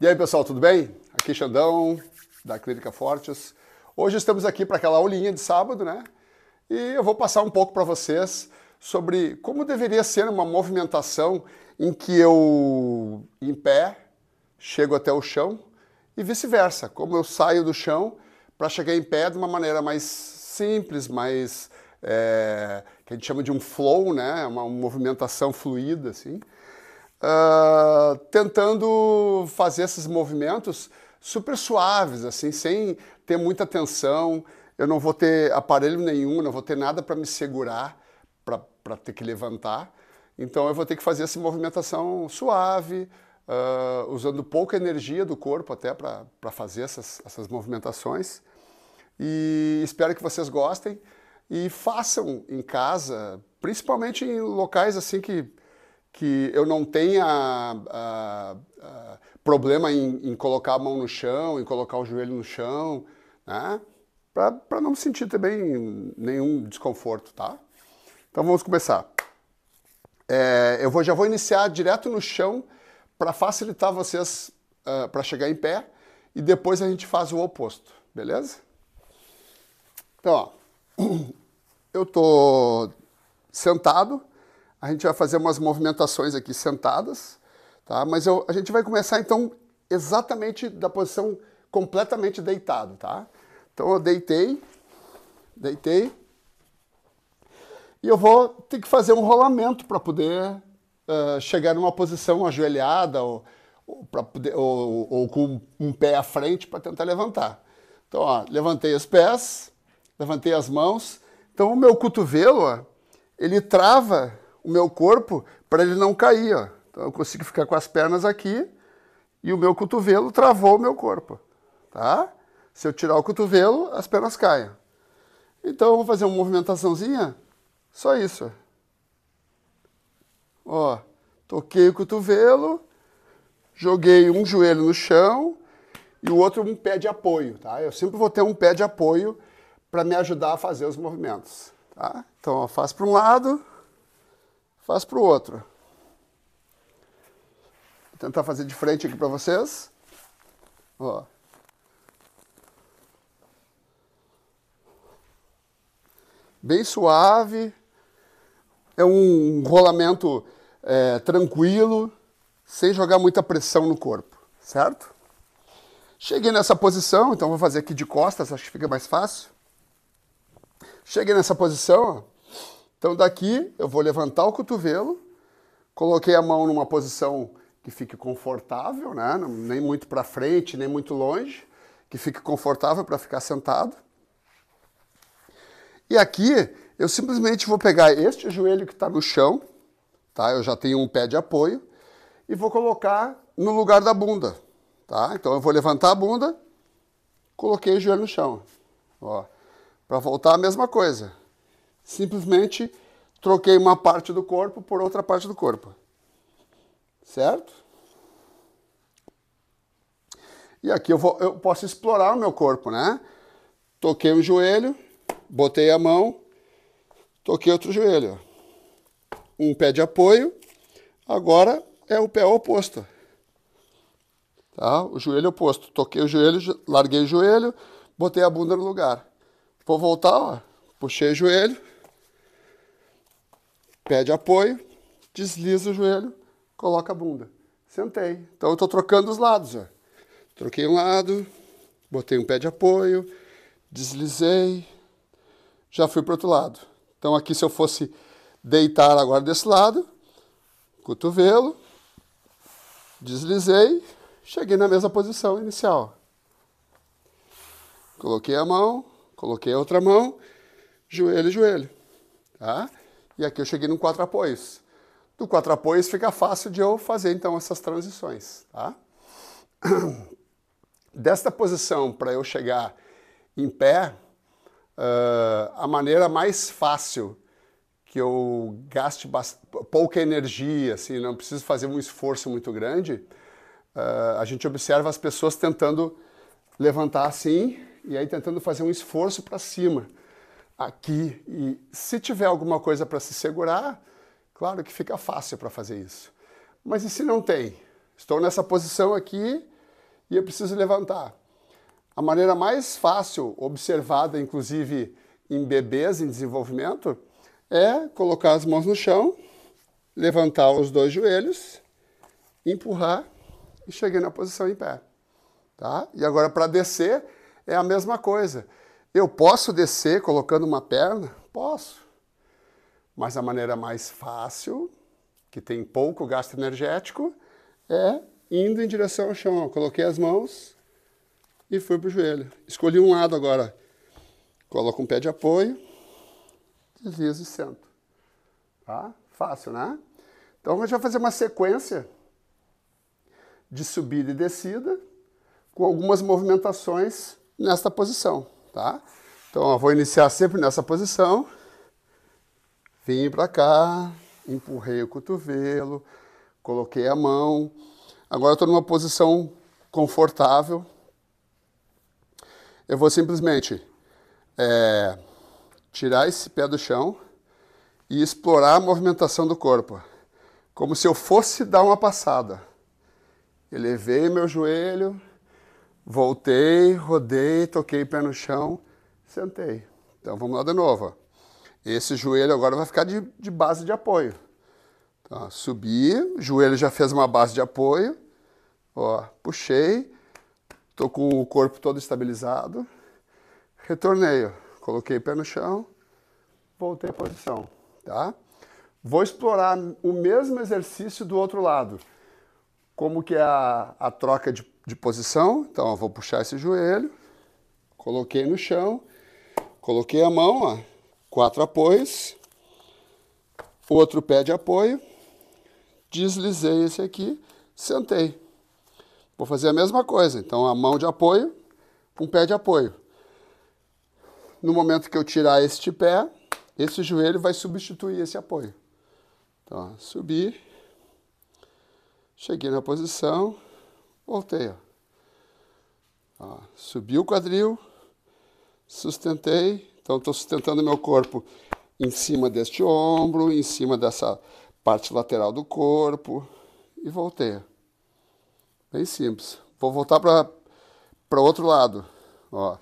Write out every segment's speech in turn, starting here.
E aí, pessoal, tudo bem? Aqui Xandão, da Clínica Fortes. Hoje estamos aqui para aquela aulinha de sábado, né? E eu vou passar um pouco para vocês sobre como deveria ser uma movimentação em que eu, em pé, chego até o chão e vice-versa, como eu saio do chão para chegar em pé de uma maneira mais simples, mais é, que a gente chama de um flow, né? Uma, uma movimentação fluida, assim. Ah, tentando fazer esses movimentos super suaves, assim, sem ter muita tensão. Eu não vou ter aparelho nenhum, não vou ter nada para me segurar, para ter que levantar. Então eu vou ter que fazer essa movimentação suave, uh, usando pouca energia do corpo até para fazer essas, essas movimentações. E espero que vocês gostem e façam em casa, principalmente em locais assim que que eu não tenha a, ah, a, ah, ah, problema em, em, colocar a mão no chão, em colocar o joelho no chão, né? Para não sentir também nenhum desconforto, tá? Então vamos começar. É, eu vou, já vou iniciar direto no chão para facilitar vocês uh, para chegar em pé e depois a gente faz o oposto, beleza? Então, ó, eu tô sentado, a gente vai fazer umas movimentações aqui sentadas, tá? Mas eu, a gente vai começar então exatamente da posição completamente deitado, tá? Então eu deitei, deitei. E eu vou ter que fazer um rolamento para poder uh, chegar numa posição ajoelhada ou, ou, poder, ou, ou com um pé à frente para tentar levantar. Então, ó, levantei os pés, levantei as mãos. Então, o meu cotovelo, ó, ele trava o meu corpo para ele não cair. Ó. Então eu consigo ficar com as pernas aqui e o meu cotovelo travou o meu corpo. Tá? Se eu tirar o cotovelo, as pernas caem. Então eu vou fazer uma movimentaçãozinha, só isso. Ó, toquei o cotovelo, joguei um joelho no chão e o outro um pé de apoio, tá? Eu sempre vou ter um pé de apoio para me ajudar a fazer os movimentos, tá? Então, ó, faz para um lado, faz para o outro. Vou tentar fazer de frente aqui para vocês. Ó. Bem suave, é um rolamento é, tranquilo, sem jogar muita pressão no corpo, certo? Cheguei nessa posição, então vou fazer aqui de costas, acho que fica mais fácil. Cheguei nessa posição, ó. Então daqui eu vou levantar o cotovelo, coloquei a mão numa posição que fique confortável, né? nem muito para frente, nem muito longe, que fique confortável para ficar sentado. E aqui eu simplesmente vou pegar este joelho que está no chão, tá? Eu já tenho um pé de apoio e vou colocar no lugar da bunda, tá? Então eu vou levantar a bunda, coloquei o joelho no chão, ó. Para voltar a mesma coisa. Simplesmente troquei uma parte do corpo por outra parte do corpo. Certo? E aqui eu, vou, eu posso explorar o meu corpo, né? Toquei um joelho, botei a mão, toquei outro joelho. Um pé de apoio, agora é o pé oposto. Tá? O joelho oposto. Toquei o joelho, larguei o joelho, botei a bunda no lugar. Vou voltar, ó. puxei o joelho, pede apoio, desliza o joelho, coloca a bunda. Sentei. Então eu estou trocando os lados. Ó. Troquei um lado, botei um pé de apoio, deslizei, já fui para outro lado. Então aqui se eu fosse deitar agora desse lado, cotovelo, deslizei, cheguei na mesma posição inicial. Coloquei a mão, coloquei a outra mão, joelho, joelho, tá? E aqui eu cheguei num quatro apoios. Do quatro apoios fica fácil de eu fazer então essas transições, tá? Desta posição para eu chegar em pé, uh, a maneira mais fácil que eu gaste pouca energia, assim, não preciso fazer um esforço muito grande, uh, a gente observa as pessoas tentando levantar assim e aí tentando fazer um esforço para cima aqui e se tiver alguma coisa para se segurar, claro que fica fácil para fazer isso. Mas e se não tem? Estou nessa posição aqui e eu preciso levantar. A maneira mais fácil, observada inclusive em bebês em desenvolvimento, é colocar as mãos no chão, levantar os dois joelhos, empurrar e cheguei na posição em pé. Tá? E agora para descer é a mesma coisa. Eu posso descer colocando uma perna? Posso. Mas a maneira mais fácil, que tem pouco gasto energético, é indo em direção ao chão. Eu coloquei as mãos e fui para o joelho. Escolhi um lado agora. Coloco um pé de apoio, deslizo e sento. Tá? Fácil, né? Então a gente vai fazer uma sequência de subida e descida com algumas movimentações nesta posição tá? Então eu vou iniciar sempre nessa posição. Vim para cá, empurrei o cotovelo, coloquei a mão. Agora eu estou numa posição confortável. Eu vou simplesmente é, tirar esse pé do chão e explorar a movimentação do corpo, como se eu fosse dar uma passada. Elevei meu joelho, Voltei, rodei, toquei pé no chão, sentei. Então vamos lá de novo. Esse joelho agora vai ficar de, de base de apoio. Tá, subi, joelho já fez uma base de apoio. Ó, puxei, tô com o corpo todo estabilizado. Retornei, ó, coloquei pé no chão, voltei à posição, tá? Vou explorar o mesmo exercício do outro lado como que é a, a troca de, de posição. Então, eu vou puxar esse joelho, coloquei no chão, coloquei a mão, ó, quatro apoios, outro pé de apoio, deslizei esse aqui, sentei. Vou fazer a mesma coisa, então a mão de apoio, um pé de apoio. No momento que eu tirar este pé, esse joelho vai substituir esse apoio. Então, subir, Cheguei na posição, voltei. Ó. Ó, subi o quadril, sustentei. Então, estou sustentando meu corpo em cima deste ombro, em cima dessa parte lateral do corpo e voltei. Bem simples. Vou voltar para o outro lado. Ó,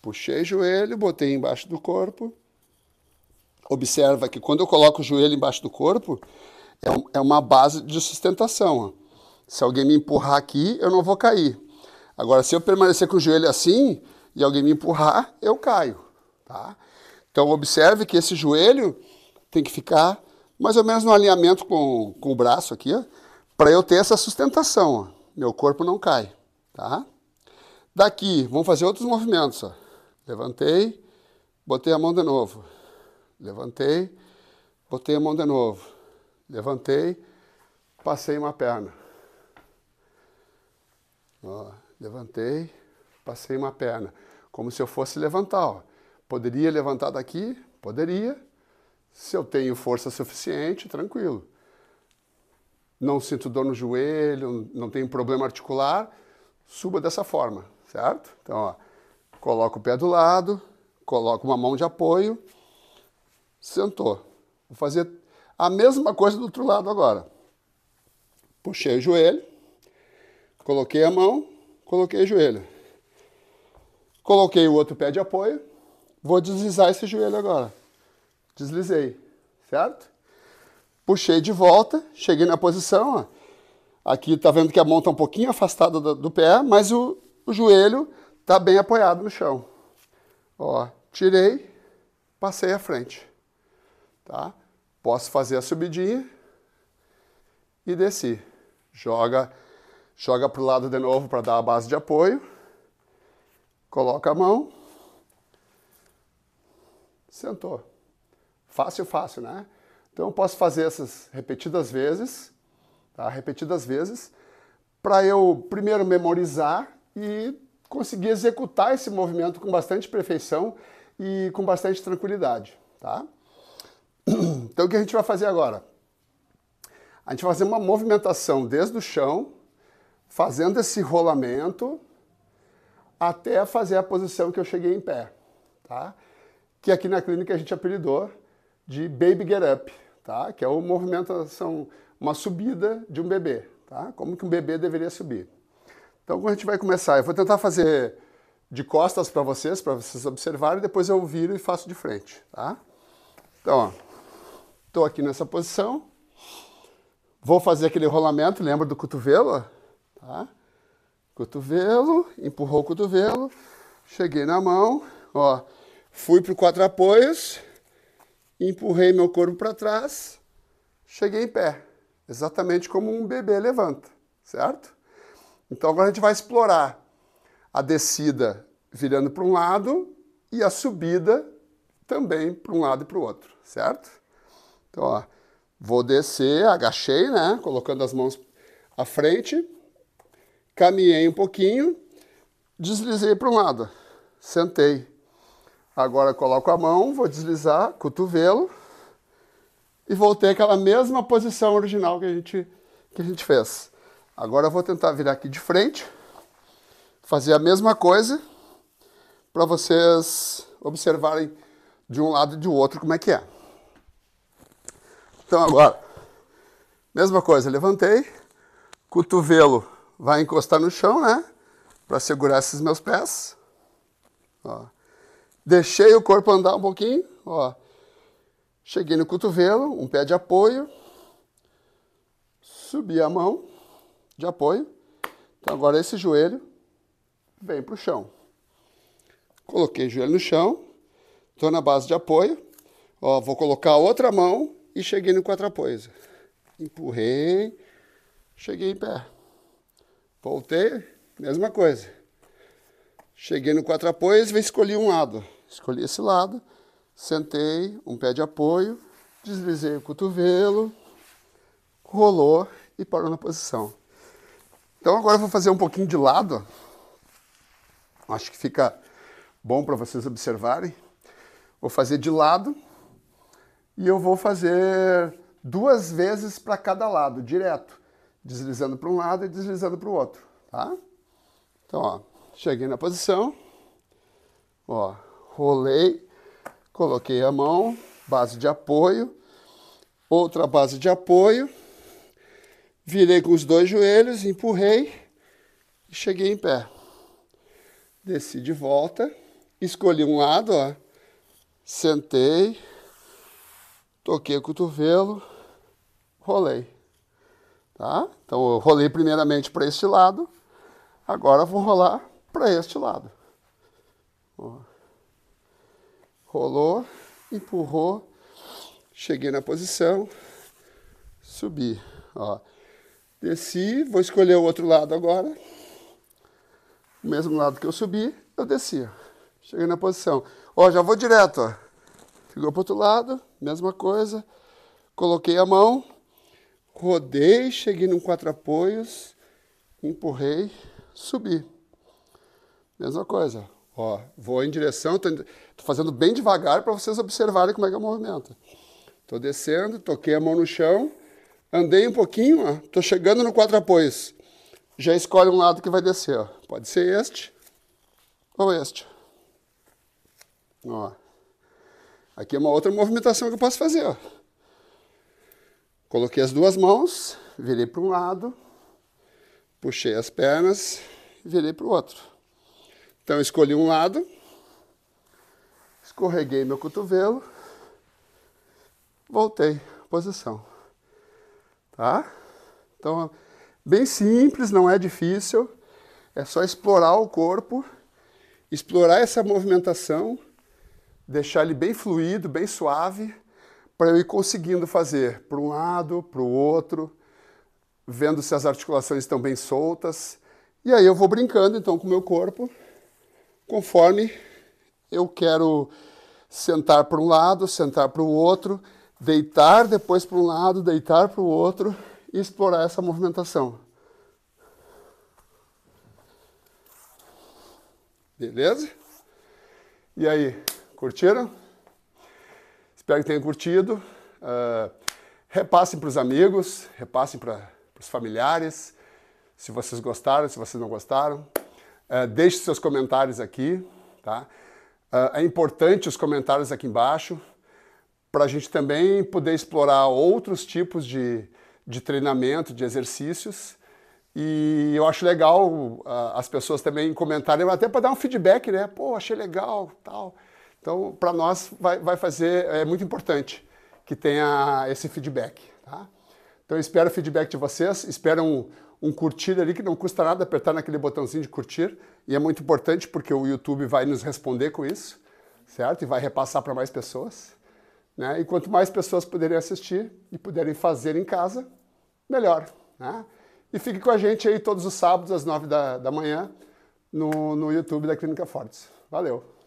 puxei o joelho, botei embaixo do corpo. Observa que quando eu coloco o joelho embaixo do corpo, é, é uma base de sustentação. Ó. Se alguém me empurrar aqui, eu não vou cair. Agora, se eu permanecer com o joelho assim e alguém me empurrar, eu caio. Tá? Então, observe que esse joelho tem que ficar mais ou menos no alinhamento com, com o braço aqui, para eu ter essa sustentação. Ó. Meu corpo não cai. Tá? Daqui, vamos fazer outros movimentos. Ó. Levantei, botei a mão de novo. Levantei, botei a mão de novo. Levantei, passei uma perna. Ó, levantei, passei uma perna, como se eu fosse levantar. Ó. Poderia levantar daqui? Poderia. Se eu tenho força suficiente, tranquilo. Não sinto dor no joelho, não tenho problema articular, suba dessa forma, certo? Então, ó, coloco o pé do lado, coloco uma mão de apoio, sentou. Vou fazer a mesma coisa do outro lado agora. Puxei o joelho, Coloquei a mão, coloquei o joelho. Coloquei o outro pé de apoio. Vou deslizar esse joelho agora. Deslizei, certo? Puxei de volta, cheguei na posição. Ó. Aqui tá vendo que a mão está um pouquinho afastada do, do pé, mas o, o joelho está bem apoiado no chão. Ó, tirei, passei à frente. Tá? Posso fazer a subidinha e desci. Joga joga para o lado de novo para dar a base de apoio, coloca a mão, sentou. Fácil, fácil, né? Então eu posso fazer essas repetidas vezes, tá? repetidas vezes, para eu primeiro memorizar e conseguir executar esse movimento com bastante perfeição e com bastante tranquilidade, tá? Então o que a gente vai fazer agora? A gente vai fazer uma movimentação desde o chão fazendo esse rolamento até fazer a posição que eu cheguei em pé, tá? Que aqui na clínica a gente apelidou de baby get up, tá? Que é uma movimentação, uma subida de um bebê, tá? Como que um bebê deveria subir. Então, quando a gente vai começar, eu vou tentar fazer de costas para vocês, para vocês observarem, depois eu viro e faço de frente, tá? Então, estou aqui nessa posição, vou fazer aquele rolamento, lembra do cotovelo, Tá? Cotovelo, empurrou o cotovelo, cheguei na mão, ó, fui para quatro apoios, empurrei meu corpo para trás, cheguei em pé, exatamente como um bebê levanta, certo? Então agora a gente vai explorar a descida virando para um lado e a subida também para um lado e para o outro, certo? Então, ó, vou descer, agachei, né, colocando as mãos à frente, caminhei um pouquinho, deslizei para um lado, sentei. Agora coloco a mão, vou deslizar, cotovelo e voltei àquela mesma posição original que a gente, que a gente fez. Agora vou tentar virar aqui de frente, fazer a mesma coisa para vocês observarem de um lado e do outro como é que é. Então agora, mesma coisa, levantei, cotovelo vai encostar no chão, né? Para segurar esses meus pés. Ó. Deixei o corpo andar um pouquinho, ó. Cheguei no cotovelo, um pé de apoio. Subi a mão de apoio. Então agora esse joelho vem para o chão. Coloquei o joelho no chão, estou na base de apoio. Ó, vou colocar a outra mão e cheguei no quatro apoios. Empurrei, cheguei em pé. Voltei, mesma coisa. Cheguei no quatro apoios e escolhi um lado. Escolhi esse lado, sentei, um pé de apoio, deslizei o cotovelo, rolou e parou na posição. Então agora eu vou fazer um pouquinho de lado. Acho que fica bom para vocês observarem. Vou fazer de lado e eu vou fazer duas vezes para cada lado, direto deslizando para um lado e deslizando para o outro, tá? Então, ó, cheguei na posição, ó, rolei, coloquei a mão, base de apoio, outra base de apoio, virei com os dois joelhos, empurrei e cheguei em pé. Desci de volta, escolhi um lado, ó, sentei, toquei o cotovelo, rolei. Tá? Então eu rolei primeiramente para este lado, agora vou rolar para este lado. Ó. Rolou, empurrou, cheguei na posição, subi. Ó. Desci, vou escolher o outro lado agora. O mesmo lado que eu subi, eu desci. Cheguei na posição. Ó, já vou direto. Ó. Ficou o outro lado, mesma coisa. Coloquei a mão, rodei, cheguei num quatro apoios, empurrei, subi. Mesma coisa. Ó, vou em direção, tô, tô fazendo bem devagar para vocês observarem como é que eu é o movimento. Tô descendo, toquei a mão no chão, andei um pouquinho, ó, tô chegando no quatro apoios. Já escolhe um lado que vai descer, ó. Pode ser este ou este. Ó. Aqui é uma outra movimentação que eu posso fazer, ó. Coloquei as duas mãos, virei para um lado, puxei as pernas e virei para o outro. Então escolhi um lado, escorreguei meu cotovelo, voltei posição. Tá? Então, bem simples, não é difícil. É só explorar o corpo, explorar essa movimentação, deixar ele bem fluido, bem suave para eu ir conseguindo fazer para um lado, para o outro, vendo se as articulações estão bem soltas. E aí eu vou brincando então com o meu corpo, conforme eu quero sentar para um lado, sentar para o outro, deitar depois para um lado, deitar para o outro e explorar essa movimentação. Beleza? E aí, curtiram? Espero que tenham curtido. Uh, repassem para os amigos, repassem para os familiares. Se vocês gostaram, se vocês não gostaram, uh, deixe seus comentários aqui, tá? Uh, é importante os comentários aqui embaixo para a gente também poder explorar outros tipos de, de treinamento, de exercícios. E eu acho legal uh, as pessoas também comentarem, até para dar um feedback, né? Pô, achei legal, tal. Então, para nós, vai, vai, fazer, é muito importante que tenha esse feedback. Tá? Então, eu espero o feedback de vocês, espero um, um curtir ali, que não custa nada apertar naquele botãozinho de curtir, e é muito importante porque o YouTube vai nos responder com isso, certo? E vai repassar para mais pessoas. Né? E quanto mais pessoas puderem assistir e puderem fazer em casa, melhor. Né? E fique com a gente aí todos os sábados às nove da, da manhã no, no YouTube da Clínica Fortes. Valeu!